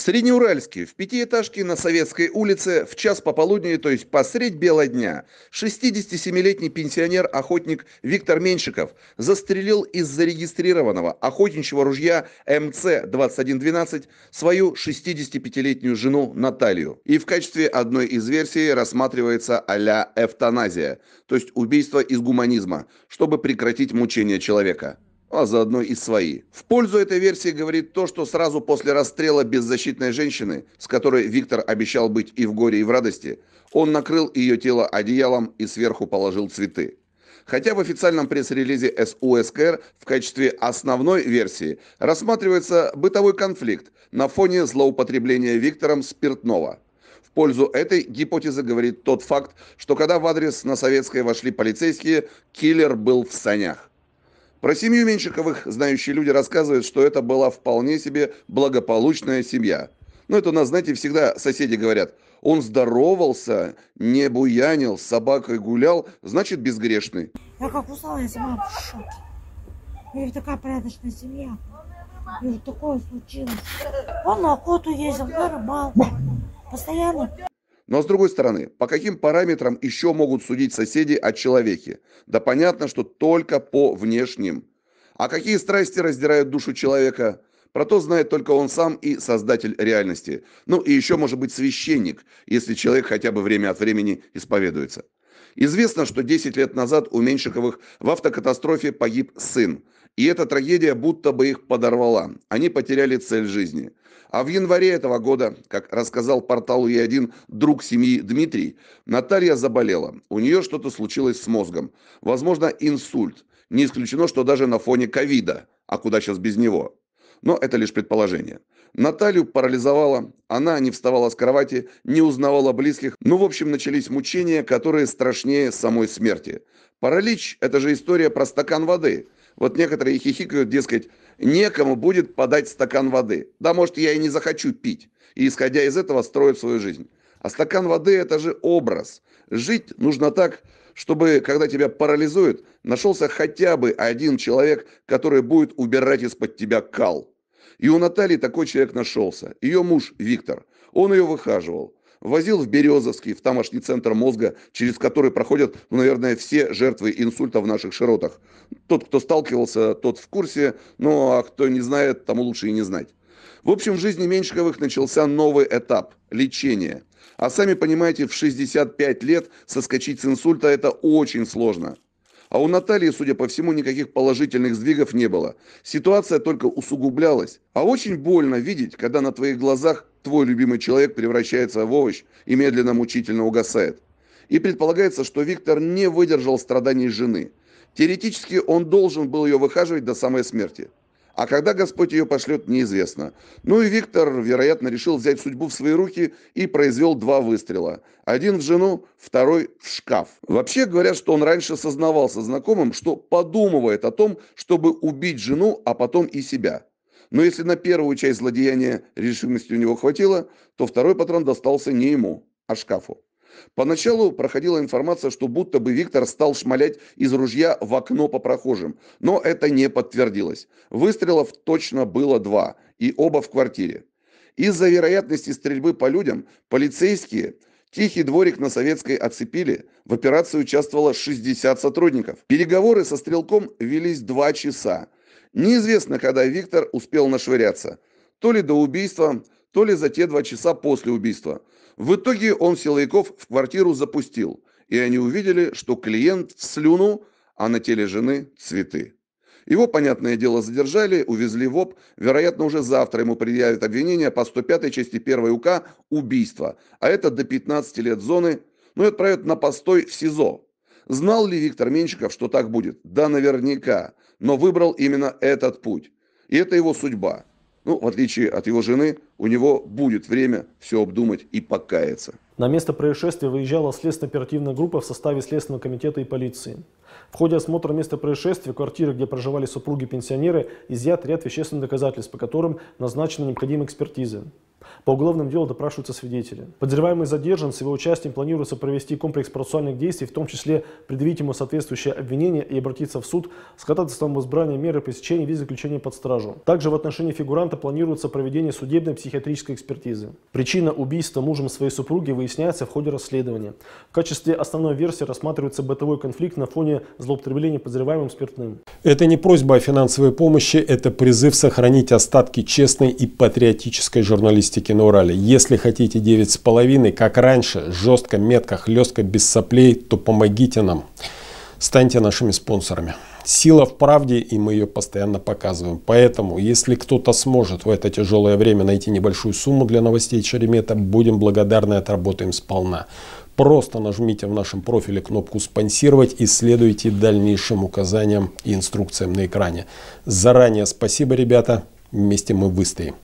среднеуральске в пятиэтажке на Советской улице в час пополудни, то есть посредь бела дня, 67-летний пенсионер-охотник Виктор Меньшиков застрелил из зарегистрированного охотничьего ружья МЦ-2112 свою 65-летнюю жену Наталью. И в качестве одной из версий рассматривается а-ля эвтаназия, то есть убийство из гуманизма, чтобы прекратить мучение человека а заодно и свои. В пользу этой версии говорит то, что сразу после расстрела беззащитной женщины, с которой Виктор обещал быть и в горе, и в радости, он накрыл ее тело одеялом и сверху положил цветы. Хотя в официальном пресс-релизе СУСКР в качестве основной версии рассматривается бытовой конфликт на фоне злоупотребления Виктором спиртного. В пользу этой гипотезы говорит тот факт, что когда в адрес на Советской вошли полицейские, киллер был в санях. Про семью Меньшиковых знающие люди рассказывают, что это была вполне себе благополучная семья. Ну, это у нас, знаете, всегда соседи говорят, он здоровался, не буянил, с собакой гулял, значит, безгрешный. Я как узнала, я сама в шоке. У них такая порядочная семья. И вот такое случилось. Он на охоту ездил, на рыбалку. Постоянно но с другой стороны, по каким параметрам еще могут судить соседи о человеке? Да понятно, что только по внешним. А какие страсти раздирают душу человека? Про то знает только он сам и создатель реальности. Ну и еще может быть священник, если человек хотя бы время от времени исповедуется. Известно, что 10 лет назад у Меньшиковых в автокатастрофе погиб сын. И эта трагедия будто бы их подорвала. Они потеряли цель жизни. А в январе этого года, как рассказал порталу Е1 друг семьи Дмитрий, Наталья заболела. У нее что-то случилось с мозгом. Возможно, инсульт. Не исключено, что даже на фоне ковида. А куда сейчас без него? Но это лишь предположение. Наталью парализовала, она не вставала с кровати, не узнавала близких. Ну, в общем, начались мучения, которые страшнее самой смерти. Паралич – это же история про стакан воды – вот некоторые хихикают, дескать, некому будет подать стакан воды. Да, может, я и не захочу пить. И, исходя из этого, строят свою жизнь. А стакан воды – это же образ. Жить нужно так, чтобы, когда тебя парализует, нашелся хотя бы один человек, который будет убирать из-под тебя кал. И у Натальи такой человек нашелся. Ее муж Виктор. Он ее выхаживал возил в Березовский, в тамошний центр мозга, через который проходят, ну, наверное, все жертвы инсульта в наших широтах. Тот, кто сталкивался, тот в курсе, ну, а кто не знает, тому лучше и не знать. В общем, в жизни Меньшиковых начался новый этап – лечение. А сами понимаете, в 65 лет соскочить с инсульта – это очень сложно. А у Натальи, судя по всему, никаких положительных сдвигов не было. Ситуация только усугублялась. А очень больно видеть, когда на твоих глазах твой любимый человек превращается в овощ и медленно мучительно угасает. И предполагается, что Виктор не выдержал страданий жены. Теоретически он должен был ее выхаживать до самой смерти. А когда Господь ее пошлет, неизвестно. Ну и Виктор, вероятно, решил взять судьбу в свои руки и произвел два выстрела. Один в жену, второй в шкаф. Вообще говорят, что он раньше сознавался знакомым, что подумывает о том, чтобы убить жену, а потом и себя. Но если на первую часть злодеяния решимости у него хватило, то второй патрон достался не ему, а шкафу. Поначалу проходила информация, что будто бы Виктор стал шмалять из ружья в окно по прохожим, но это не подтвердилось. Выстрелов точно было два, и оба в квартире. Из-за вероятности стрельбы по людям полицейские Тихий дворик на Советской оцепили. В операции участвовало 60 сотрудников. Переговоры со стрелком велись два часа. Неизвестно, когда Виктор успел нашвыряться. То ли до убийства, то ли за те два часа после убийства. В итоге он силовиков в квартиру запустил, и они увидели, что клиент в слюну, а на теле жены цветы. Его, понятное дело, задержали, увезли в ОП. Вероятно, уже завтра ему предъявят обвинение по 105 части 1 УК «Убийство». А это до 15 лет зоны. Ну и отправят на постой в СИЗО. Знал ли Виктор Менщиков, что так будет? Да, наверняка. Но выбрал именно этот путь. И это его судьба. Ну, в отличие от его жены, у него будет время все обдумать и покаяться. На место происшествия выезжала следственно-оперативная группа в составе Следственного комитета и полиции. В ходе осмотра места происшествия, квартиры, где проживали супруги-пенсионеры, изъят ряд вещественных доказательств, по которым назначена необходимая экспертиза. По уголовным делам допрашиваются свидетели. Подозреваемый задержан, с его участием планируется провести комплекс процессуальных действий, в том числе предъявить ему соответствующее обвинение и обратиться в суд с ходатайством избрания меры пресечения или заключения под стражу. Также в отношении фигуранта планируется проведение судебной психиатрической экспертизы. Причина убийства мужем своей супруги выясняется в ходе расследования. В качестве основной версии рассматривается бытовой конфликт на фоне злоупотребления подозреваемым спиртным. Это не просьба о финансовой помощи, это призыв сохранить остатки честной и патриотической журналистики экономики на Урале. Если хотите 9,5, как раньше, жестко, метко, хлестко, без соплей, то помогите нам. Станьте нашими спонсорами. Сила в правде, и мы ее постоянно показываем. Поэтому, если кто-то сможет в это тяжелое время найти небольшую сумму для новостей Шеремета, будем благодарны отработаем сполна. Просто нажмите в нашем профиле кнопку «Спонсировать» и следуйте дальнейшим указаниям и инструкциям на экране. Заранее спасибо, ребята. Вместе мы выстоим.